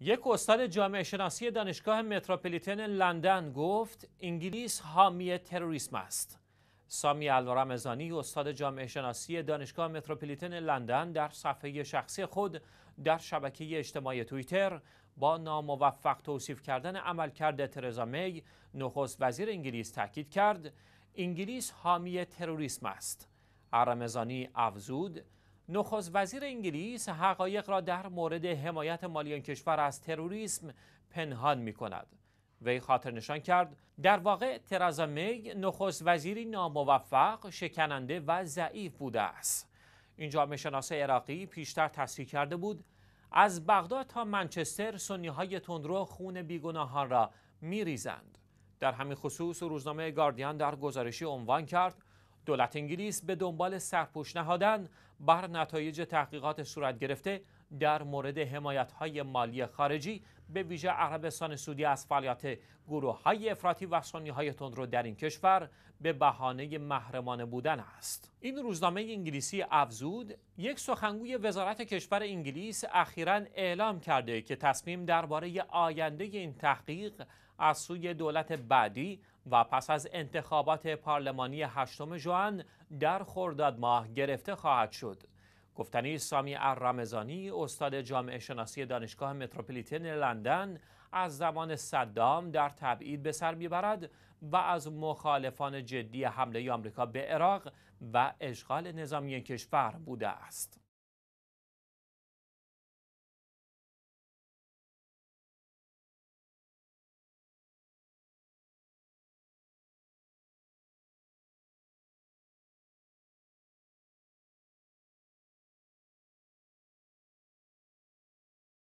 یک استاد جامعه شناسی دانشگاه متروپولیتن لندن گفت انگلیس حامی تروریسم است. سامی الورمزانی استاد جامعه شناسی دانشگاه متروپولیتن لندن در صفحه شخصی خود در شبکه اجتماعی توییتر با ناموفق توصیف کردن عملکرد ترزا می نخست وزیر انگلیس تاکید کرد انگلیس حامی تروریسم است. الورمزانی افزود نخست وزیر انگلیس حقایق را در مورد حمایت مالی آن کشور از تروریسم پنهان می کند. وی خاطر نشان کرد در واقع ترزا می نخست وزیری ناموفق، شکننده و ضعیف بوده است. این مشناسه عراقی پیشتر تصریح کرده بود از بغداد تا منچستر سنی های تندرو خون بیگناهان را می ریزند. در همین خصوص روزنامه گاردین در گزارشی عنوان کرد دولت انگلیس به دنبال سرپوش نهادن بر نتایج تحقیقات صورت گرفته در مورد حمایت های مالی خارجی به ویژه عربستان سعودی از فعالیت گروه های افراطی و سنی های تندرو در این کشور به بهانه محرمانه بودن است این روزنامه انگلیسی افزود یک سخنگوی وزارت کشور انگلیس اخیرا اعلام کرده که تصمیم درباره آینده این تحقیق از سوی دولت بعدی و پس از انتخابات پارلمانی هشتم جوان در خرداد ماه گرفته خواهد شد گفتنی سامی رمزانی استاد جامعه شناسی دانشگاه متروپولیتن لندن از زمان صدام در تبعید به سر میبرد و از مخالفان جدی حمله آمریکا به عراق و اشغال نظامی کشور بوده است.